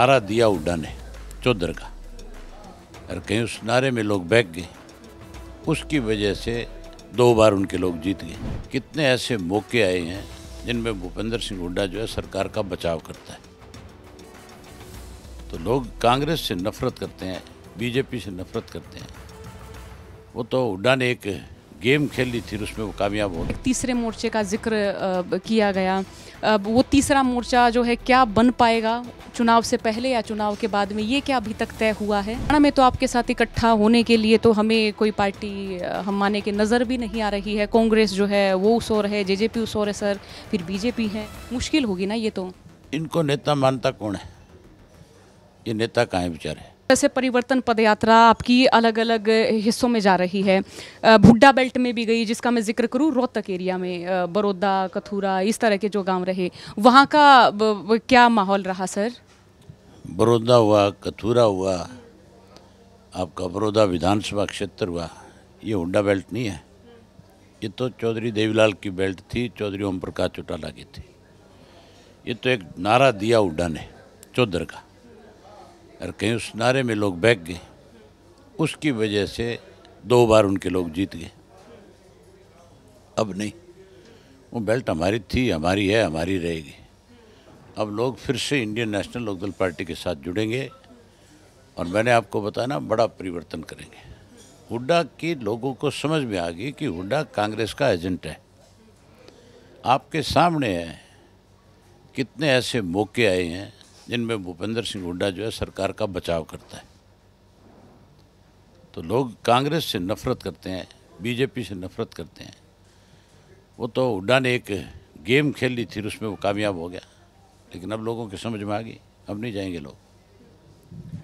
नारा दिया उड्डा ने चौधर का और कहीं उस नारे में लोग बैग गए उसकी वजह से दो बार उनके लोग जीत गए कितने ऐसे मौके आए हैं जिनमें भूपेंद्र सिंह हुड्डा जो है सरकार का बचाव करता है तो लोग कांग्रेस से नफरत करते हैं बीजेपी से नफरत करते हैं वो तो हुड्डा ने एक गेम ली थी उसमें वो कामयाब हो तीसरे मोर्चे का जिक्र किया गया अब वो तीसरा मोर्चा जो है क्या बन पाएगा चुनाव से पहले या चुनाव के बाद में ये क्या अभी तक तय हुआ है हरियाणा में तो आपके साथ इकट्ठा होने के लिए तो हमें कोई पार्टी हम माने के नज़र भी नहीं आ रही है कांग्रेस जो है वो उसोर है जेजेपी उसोर है सर फिर बीजेपी है मुश्किल होगी ना ये तो इनको नेता मानता कौन है ये नेता कहाँ है बेचारे जैसे परिवर्तन पदयात्रा आपकी अलग अलग हिस्सों में जा रही है भुड्डा बेल्ट में भी गई जिसका मैं जिक्र करूँ रोहतक एरिया में बड़ौदा कथूरा इस तरह के जो गांव रहे वहाँ का क्या माहौल रहा सर बड़ौदा हुआ कथूरा हुआ आपका बड़ौदा विधानसभा क्षेत्र हुआ ये हुड्डा बेल्ट नहीं है ये तो चौधरी देवीलाल की बेल्ट थी चौधरी ओम प्रकाश चौटाला की थी ये तो एक नारा दिया हुडा ने चौधर का और कहीं उस नारे में लोग बैग गए उसकी वजह से दो बार उनके लोग जीत गए अब नहीं वो बेल्ट हमारी थी हमारी है हमारी रहेगी अब लोग फिर से इंडियन नेशनल लोकदल पार्टी के साथ जुड़ेंगे और मैंने आपको बताना बड़ा परिवर्तन करेंगे हुड्डा की लोगों को समझ में आ गई कि हुड्डा कांग्रेस का एजेंट है आपके सामने है कितने ऐसे मौके आए हैं जिनमें भूपेंद्र सिंह हुड्डा जो है सरकार का बचाव करता है तो लोग कांग्रेस से नफरत करते हैं बीजेपी से नफरत करते हैं वो तो हुड्डा ने एक गेम खेल ली थी उसमें वो कामयाब हो गया लेकिन अब लोगों के समझ में आ गई अब नहीं जाएंगे लोग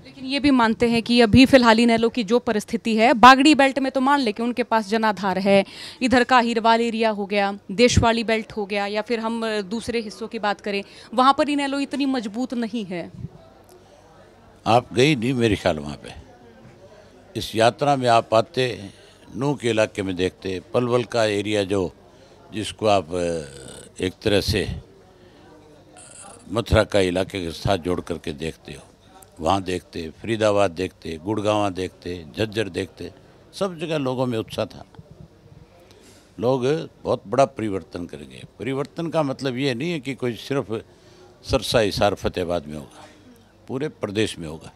लेकिन ये भी मानते हैं कि अभी फिलहाल इनैलो की जो परिस्थिति है बागड़ी बेल्ट में तो मान ले कि उनके पास जनाधार है इधर का हीरवाल एरिया हो गया देशवाली बेल्ट हो गया या फिर हम दूसरे हिस्सों की बात करें वहाँ पर इनैलो इतनी मजबूत नहीं है आप गई नहीं मेरे ख्याल वहाँ पे इस यात्रा में आप आते नू के इलाके में देखते पलवल का एरिया जो जिसको आप एक तरह से मथुरा का इलाके के साथ जोड़ करके देखते हो वहाँ देखते फरीदाबाद देखते गुड़गावा देखते झज्जर देखते सब जगह लोगों में उत्साह था लोग बहुत बड़ा परिवर्तन कर गए परिवर्तन का मतलब ये नहीं है कि कोई सिर्फ सरसा सार फतेहबाद में होगा पूरे प्रदेश में होगा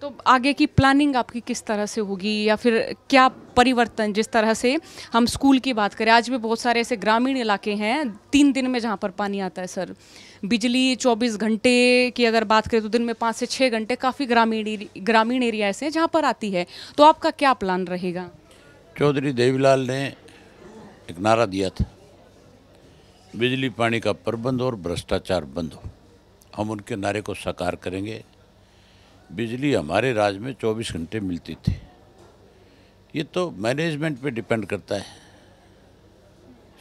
तो आगे की प्लानिंग आपकी किस तरह से होगी या फिर क्या परिवर्तन जिस तरह से हम स्कूल की बात करें आज भी बहुत सारे ऐसे ग्रामीण इलाके हैं तीन दिन में जहाँ पर पानी आता है सर बिजली 24 घंटे की अगर बात करें तो दिन में पाँच से छः घंटे काफ़ी ग्रामीण ग्रामीण एरिया ऐसे हैं जहाँ पर आती है तो आपका क्या प्लान रहेगा चौधरी देवीलाल ने एक नारा दिया था बिजली पानी का प्रबंध और भ्रष्टाचार बंद हो हम उनके नारे को साकार करेंगे बिजली हमारे राज में 24 घंटे मिलती थी ये तो मैनेजमेंट पे डिपेंड करता है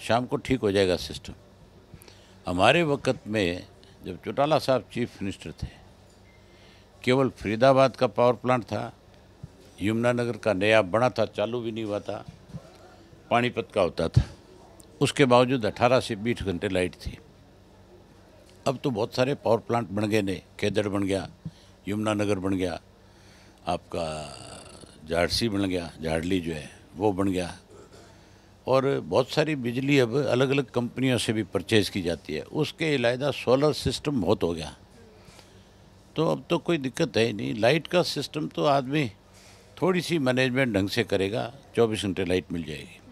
शाम को ठीक हो जाएगा सिस्टम हमारे वक्त में जब चौटाला साहब चीफ मिनिस्टर थे केवल फरीदाबाद का पावर प्लांट था यमुनानगर का नया बना था चालू भी नहीं हुआ था पानीपत का होता था उसके बावजूद 18 से 20 घंटे लाइट थी अब तो बहुत सारे पावर प्लांट बन गए ने केदड़ बन गया यमुना नगर बन गया आपका झाड़सी बन गया झाड़ली जो है वो बन गया और बहुत सारी बिजली अब अलग अलग कंपनियों से भी परचेज़ की जाती है उसके अलावा सोलर सिस्टम बहुत हो गया तो अब तो कोई दिक्कत है ही नहीं लाइट का सिस्टम तो आदमी थोड़ी सी मैनेजमेंट ढंग से करेगा चौबीस घंटे लाइट मिल जाएगी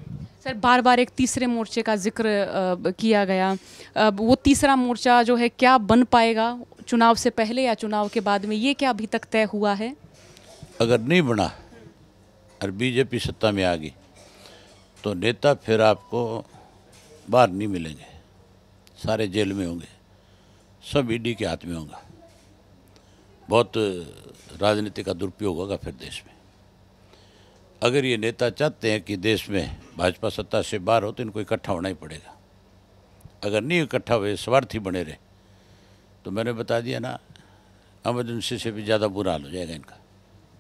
सर बार बार एक तीसरे मोर्चे का जिक्र किया गया वो तीसरा मोर्चा जो है क्या बन पाएगा चुनाव से पहले या चुनाव के बाद में ये क्या अभी तक तय हुआ है अगर नहीं बना और बीजेपी सत्ता में आ गई तो नेता फिर आपको बाहर नहीं मिलेंगे सारे जेल में होंगे सब ईडी के हाथ में होंगे बहुत राजनीति का दुरुपयोग होगा फिर देश में अगर ये नेता चाहते हैं कि देश में भाजपा सत्ता से बाहर हो तो इनको इकट्ठा होना ही पड़ेगा अगर नहीं इकट्ठा हुए स्वार्थी बने रहे तो मैंने बता दिया ना एमरजेंसी से भी ज़्यादा बुरा हाल हो जाएगा इनका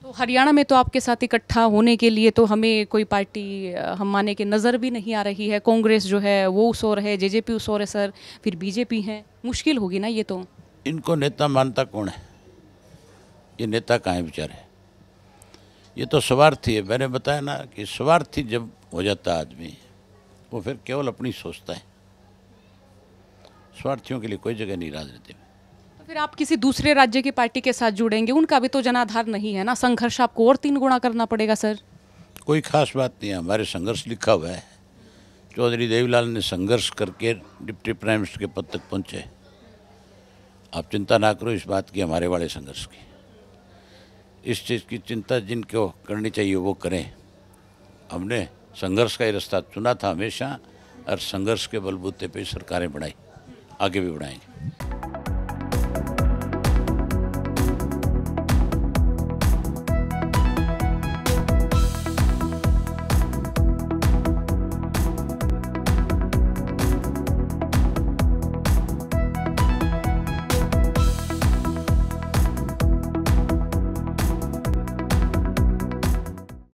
तो हरियाणा में तो आपके साथ इकट्ठा होने के लिए तो हमें कोई पार्टी हम माने के नज़र भी नहीं आ रही है कांग्रेस जो है वो सो है जे जे पी सो है सर फिर बीजेपी है मुश्किल होगी ना ये तो इनको नेता मानता कौन है ये नेता कहाँ है बेचारे ये तो स्वार्थी है मैंने बताया ना कि स्वार्थी जब हो जाता है आदमी वो फिर केवल अपनी सोचता है स्वार्थियों के लिए कोई जगह नहीं राजनीति में तो फिर आप किसी दूसरे राज्य की पार्टी के साथ जुड़ेंगे उनका भी तो जनाधार नहीं है ना संघर्ष आपको और तीन गुणा करना पड़ेगा सर कोई खास बात नहीं है हमारे संघर्ष लिखा हुआ है चौधरी देवीलाल ने संघर्ष करके डिप्टी प्राइम मिनिस्टर के पद तक पहुँचे आप चिंता ना करो इस बात की हमारे वाले संघर्ष की इस चीज़ की चिंता जिनको करनी चाहिए वो करें हमने संघर्ष का ही रास्ता चुना था हमेशा और संघर्ष के बलबूते पे सरकारें बढ़ाई आगे भी बढ़ाएंगे